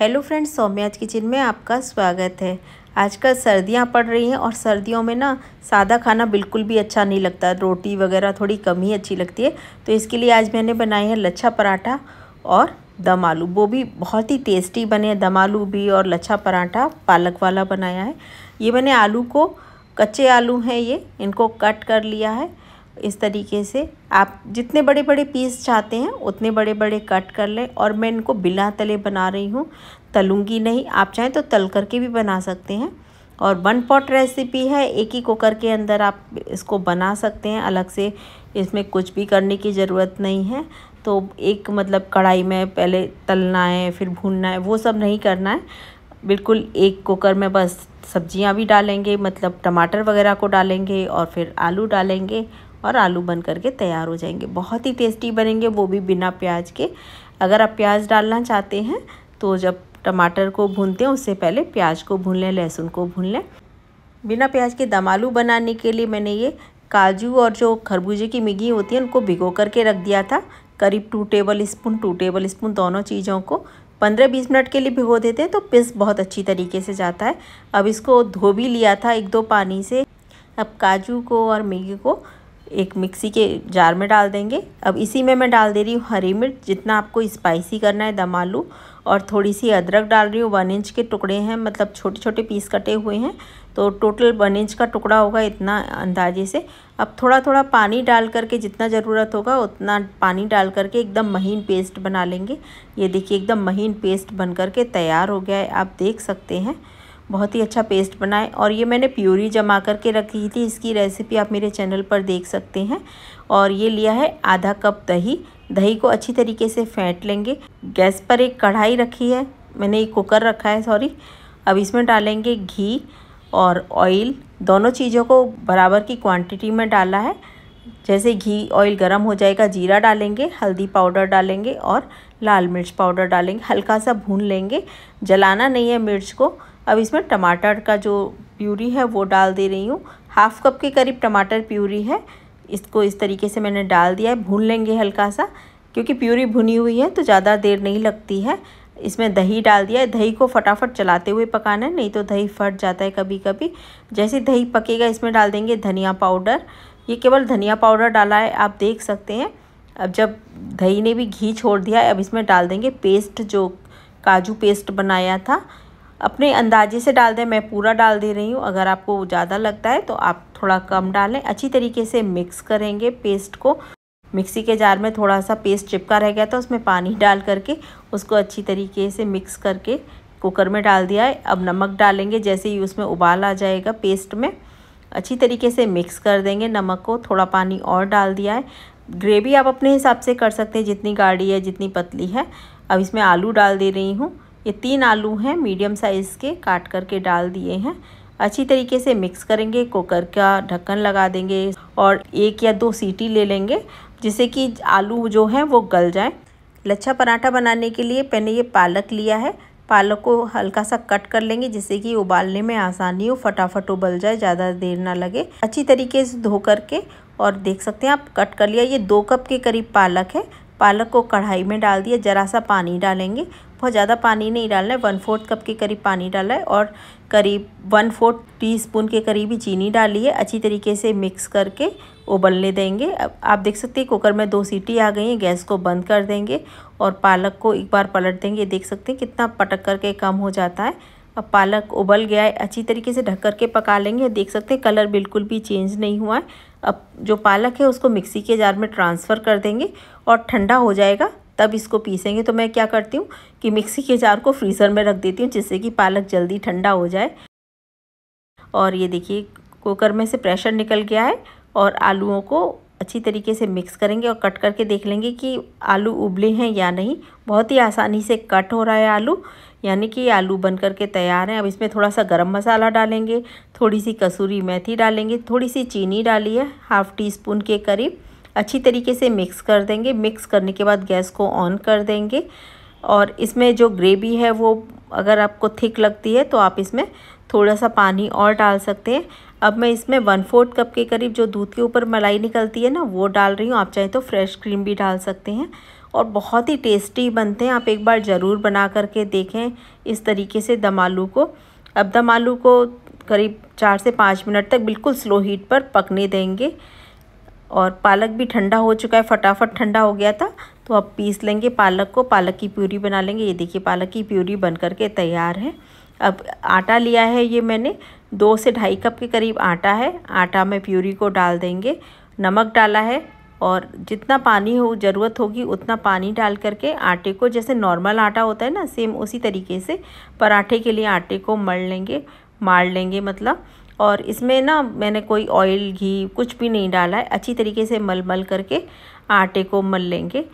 hello friends सौम्याज kitchen में आपका स्वागत है आजकल सर्दियां पड़ रही हैं और सर्दियों में ना सादा खाना बिल्कुल भी अच्छा नहीं लगता रोटी वगैरह थोड़ी कम ही अच्छी लगती है तो इसके लिए आज मैंने बनाए हैं लच्छा पराठा और दम आलू वो भी बहुत ही टेस्टी बने हैं दम आलू भी और लच्छा पराठा पालक वाला बनाया है ये मैंने आलू को कच्चे आलू हैं ये इनको कट कर लिया है इस तरीके से आप जितने बड़े बड़े पीस चाहते हैं उतने बड़े बड़े कट कर लें और मैं इनको बिना तले बना रही हूँ तलूँगी नहीं आप चाहें तो तल करके भी बना सकते हैं और वन पॉट रेसिपी है एक ही कुकर के अंदर आप इसको बना सकते हैं अलग से इसमें कुछ भी करने की ज़रूरत नहीं है तो एक मतलब कढ़ाई में पहले तलना है फिर भूनना है वो सब नहीं करना है बिल्कुल एक कुकर में बस सब्जियां भी डालेंगे मतलब टमाटर वगैरह को डालेंगे और फिर आलू डालेंगे और आलू बन करके तैयार हो जाएंगे बहुत ही टेस्टी बनेंगे वो भी बिना प्याज के अगर आप प्याज डालना चाहते हैं तो जब टमाटर को भूनते हैं उससे पहले प्याज को भून लें लहसुन को भून लें बिना प्याज के दम आलू बनाने के लिए मैंने ये काजू और जो खरबूजे की मिगी होती है उनको भिगो करके रख दिया था करीब two tablespoon two tablespoon दोनों चीज़ों को पंद्रह बीस मिनट के लिए भिगो देते हैं तो पिस बहुत अच्छी तरीके से जाता है अब इसको धो भी लिया था एक दो पानी से अब काजू को और मिगी को एक मिक्सी के जार में डाल देंगे अब इसी में मैं डाल दे रही हूँ हरी मिर्च जितना आपको स्पाइसी करना है दम आलू और थोड़ी सी अदरक डाल रही हूँ वन इंच के टुकड़े हैं मतलब छोटे छोटे पीस कटे हुए हैं तो टोटल वन इंच का टुकड़ा होगा इतना अंदाजे से अब थोड़ा थोड़ा पानी डाल करके जितना ज़रूरत होगा उतना पानी डाल करके एकदम महीन पेस्ट बना लेंगे ये देखिए एकदम महीन पेस्ट बन करके तैयार हो गया है आप देख सकते हैं बहुत ही अच्छा पेस्ट बनाए और ये मैंने प्यूरी जमा करके रखी थी इसकी रेसिपी आप मेरे चैनल पर देख सकते हैं और ये लिया है आधा कप दही दही को अच्छी तरीके से फेंट लेंगे गैस पर एक कढ़ाई रखी है मैंने एक कुकर रखा है सॉरी अब इसमें डालेंगे घी और ऑयल दोनों चीज़ों को बराबर की क्वांटिटी में डाला है जैसे घी ऑयल गर्म हो जाएगा जीरा डालेंगे हल्दी पाउडर डालेंगे और लाल मिर्च पाउडर डालेंगे हल्का सा भून लेंगे जलाना नहीं है मिर्च को अब इसमें टमाटर का जो प्यूरी है वो डाल दे रही हूँ हाफ़ कप के करीब टमाटर प्यूरी है इसको इस तरीके से मैंने डाल दिया है भून लेंगे हल्का सा क्योंकि प्यूरी भुनी हुई है तो ज़्यादा देर नहीं लगती है इसमें दही डाल दिया है दही को फटाफट चलाते हुए पकाना है नहीं तो दही फट जाता है कभी कभी जैसे दही पकेगा इसमें डाल देंगे धनिया पाउडर ये केवल धनिया पाउडर डाला है आप देख सकते हैं अब जब दही ने भी घी छोड़ दिया है अब इसमें डाल देंगे पेस्ट जो काजू पेस्ट बनाया था अपने अंदाजे से डाल दें मैं पूरा डाल दे रही हूँ अगर आपको ज़्यादा लगता है तो आप थोड़ा कम डालें अच्छी तरीके से मिक्स करेंगे पेस्ट को मिक्सी के जार में थोड़ा सा पेस्ट चिपका रह गया था उसमें पानी डाल करके उसको अच्छी तरीके से मिक्स करके कुकर में डाल दिया है अब नमक डालेंगे जैसे ही उसमें उबाल आ जाएगा पेस्ट में अच्छी तरीके से मिक्स कर देंगे नमक को थोड़ा पानी और डाल दिया है ग्रेवी आप अपने हिसाब से कर सकते हैं जितनी गाढ़ी है जितनी पतली है अब इसमें आलू डाल दे रही हूँ ये तीन आलू हैं मीडियम साइज़ के काट करके डाल दिए हैं अच्छी तरीके से मिक्स करेंगे कुकर का ढक्कन लगा देंगे और एक या दो सीटी ले लेंगे जिससे कि आलू जो है वो गल जाए लच्छा पराठा बनाने के लिए मैंने ये पालक लिया है पालक को हल्का सा कट कर लेंगे जिससे कि उबालने में आसानी हो फटाफट उबल जाए ज़्यादा देर ना लगे अच्छी तरीके से धो करके और देख सकते हैं आप कट कर लिया ये दो कप के करीब पालक है पालक को कढ़ाई में डाल दिया ज़रा सा पानी डालेंगे बहुत ज़्यादा पानी नहीं डालना है वन फोर्थ कप के करीब पानी डाला है और करीब वन फोर्थ टी स्पून के करीब ही चीनी डाली है अच्छी तरीके से मिक्स करके उबलने देंगे अब आप देख सकते हैं कुकर में दो सीटी आ गई हैं गैस को बंद कर देंगे और पालक को एक बार पलट देंगे देख सकते हैं कितना पटक करके कम हो जाता है अब पालक उबल गया है अच्छी तरीके से ढक करके पका लेंगे देख सकते हैं कलर बिल्कुल भी चेंज नहीं हुआ है अब जो पालक है उसको मिक्सी के जार में ट्रांसफ़र कर देंगे और ठंडा हो जाएगा तब इसको पीसेंगे तो मैं क्या करती हूँ कि मिक्सी के जार को फ्रीज़र में रख देती हूँ जिससे कि पालक जल्दी ठंडा हो जाए और ये देखिए कुकर में से प्रेशर निकल गया है और आलूओं को अच्छी तरीके से मिक्स करेंगे और कट करके देख लेंगे कि आलू उबले हैं या नहीं बहुत ही आसानी से कट हो रहा है आलू यानी कि आलू बन करके तैयार हैं अब इसमें थोड़ा सा गरम मसाला डालेंगे थोड़ी सी कसूरी मेथी डालेंगे थोड़ी सी चीनी डाली है हाफ़ टी स्पून के करीब अच्छी तरीके से मिक्स कर देंगे मिक्स करने के बाद गैस को ऑन कर देंगे और इसमें जो ग्रेवी है वो अगर आपको थिक लगती है तो आप इसमें थोड़ा सा पानी और डाल सकते हैं अब मैं इसमें वन फोर्थ कप के करीब जो दूध के ऊपर मलाई निकलती है ना वो डाल रही हूँ आप चाहें तो फ्रेश क्रीम भी डाल सकते हैं और बहुत ही टेस्टी बनते हैं आप एक बार ज़रूर बना करके देखें इस तरीके से दम आलू को अब दम आलू को करीब चार से पाँच मिनट तक बिल्कुल स्लो हीट पर पकने देंगे और पालक भी ठंडा हो चुका है फटाफट ठंडा हो गया था तो अब पीस लेंगे पालक को पालक की प्यूरी बना लेंगे ये देखिए पालक की प्यूरी बन करके तैयार है अब आटा लिया है ये मैंने दो से ढाई कप के करीब आटा है आटा में प्यूरी को डाल देंगे नमक डाला है और जितना पानी हो ज़रूरत होगी उतना पानी डाल करके आटे को जैसे नॉर्मल आटा होता है ना सेम उसी तरीके से पराठे के लिए आटे को मल लेंगे मार लेंगे मतलब और इसमें ना मैंने कोई ऑयल घी कुछ भी नहीं डाला है अच्छी तरीके से मल मल करके आटे को मल लेंगे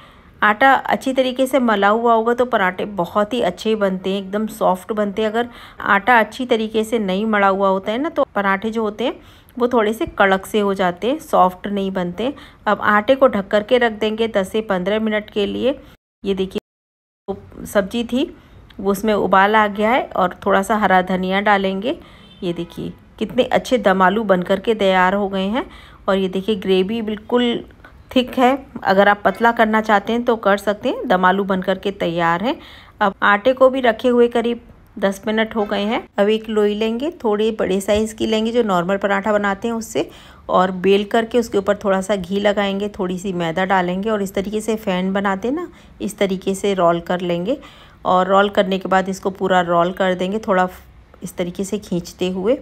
आटा अच्छी तरीके से मला हुआ होगा तो पराठे बहुत ही अच्छे बनते हैं एकदम सॉफ्ट बनते हैं अगर आटा अच्छी तरीके से नहीं मड़ा हुआ होता है ना तो पराठे जो होते हैं वो थोड़े से कड़क से हो जाते हैं सॉफ्ट नहीं बनते अब आटे को ढक कर के रख देंगे दस से पंद्रह मिनट के लिए ये देखिए तो सब्जी थी वो उसमें उबाल आ गया है और थोड़ा सा हरा धनिया डालेंगे ये देखिए कितने अच्छे दम आलू बन कर के तैयार हो गए हैं और ये देखिए ग्रेवी बिल्कुल थिक है अगर आप पतला करना चाहते हैं तो कर सकते हैं दम आलू बन करके तैयार है अब आटे को भी रखे हुए करीब दस मिनट हो गए हैं अब एक लोई लेंगे थोड़े बड़े साइज़ की लेंगे जो नॉर्मल पराठा बनाते हैं उससे और बेल करके उसके ऊपर थोड़ा सा घी लगाएंगे थोड़ी सी मैदा डालेंगे और इस तरीके से फ़ैन बनाते ना इस तरीके से रोल कर लेंगे और रोल करने के बाद इसको पूरा रोल कर देंगे थोड़ा इस तरीके से खींचते हुए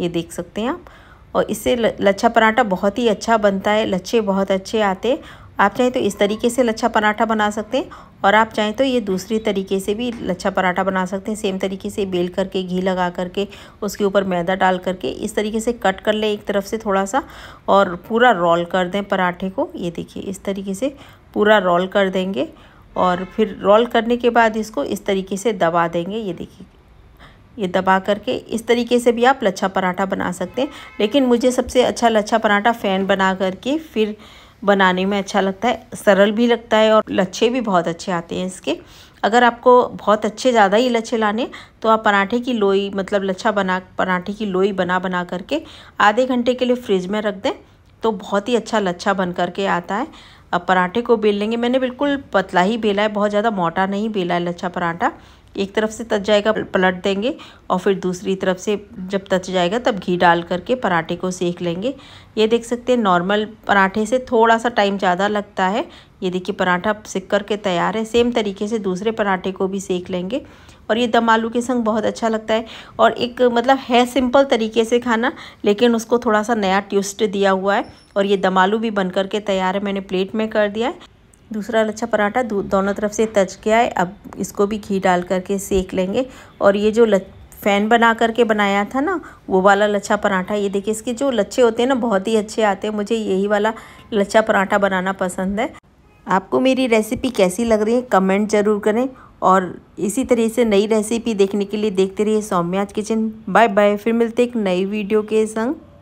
ये देख सकते हैं आप और इससे लच्छा पराठा बहुत ही अच्छा बनता है लच्छे बहुत अच्छे आते आप चाहें तो इस तरीके से लच्छा पराठा बना सकते हैं और आप चाहें तो ये दूसरी तरीके से भी लच्छा पराठा बना सकते हैं सेम तरीके से बेल करके घी लगा करके उसके ऊपर मैदा डाल करके इस तरीके से कट कर लें एक तरफ से थोड़ा सा और पूरा रोल कर दें पराठे को ये देखिए इस तरीके से पूरा रोल कर देंगे और फिर रोल करने के बाद इसको इस तरीके से दबा देंगे ये देखिए ये दबा करके इस तरीके से भी आप लच्छा पराठा बना सकते हैं लेकिन मुझे सबसे अच्छा लच्छा पराठा फ़ैन बना करके फिर बनाने में अच्छा लगता है सरल भी लगता है और लच्छे भी बहुत अच्छे आते हैं इसके अगर आपको बहुत अच्छे ज़्यादा ही लच्छे लाने तो आप पराठे की लोई मतलब लच्छा बना पराठे की लोई बना बना करके आधे घंटे के लिए फ्रिज में रख दें तो बहुत ही अच्छा लच्छा बन करके आता है अब पराठे को बेल लेंगे मैंने बिल्कुल पतला ही बेला है बहुत ज़्यादा मोटा नहीं बेला है लच्छा पराठा एक तरफ से तच जाएगा पलट देंगे और फिर दूसरी तरफ से जब तच जाएगा तब घी डाल करके पराठे को सेक लेंगे ये देख सकते हैं नॉर्मल पराठे से थोड़ा सा टाइम ज़्यादा लगता है ये देखिए पराठा सिक कर के तैयार है सेम तरीके से दूसरे पराठे को भी सेक लेंगे और ये दम आलू के संग बहुत अच्छा लगता है और एक मतलब है सिंपल तरीके से खाना लेकिन उसको थोड़ा सा नया ट्विस्ट दिया हुआ है और ये दम आलू भी बन कर के तैयार है मैंने प्लेट में कर दिया है दूसरा लच्छा पराठा दोनों तरफ से तज गया है अब इसको भी घी डाल करके सेक लेंगे और ये जो फ़ैन बना करके बनाया था ना वो वाला लच्छा पराठा ये देखिए इसके जो लच्छे होते हैं ना बहुत ही अच्छे आते हैं मुझे यही वाला लच्छा पराठा बनाना पसंद है आपको मेरी रेसिपी कैसी लग रही है कमेंट ज़रूर करें और इसी तरह से नई रेसिपी देखने के लिए देखते रहिए सौम्याज किचन बाय बाय फिर मिलते एक नई वीडियो के संग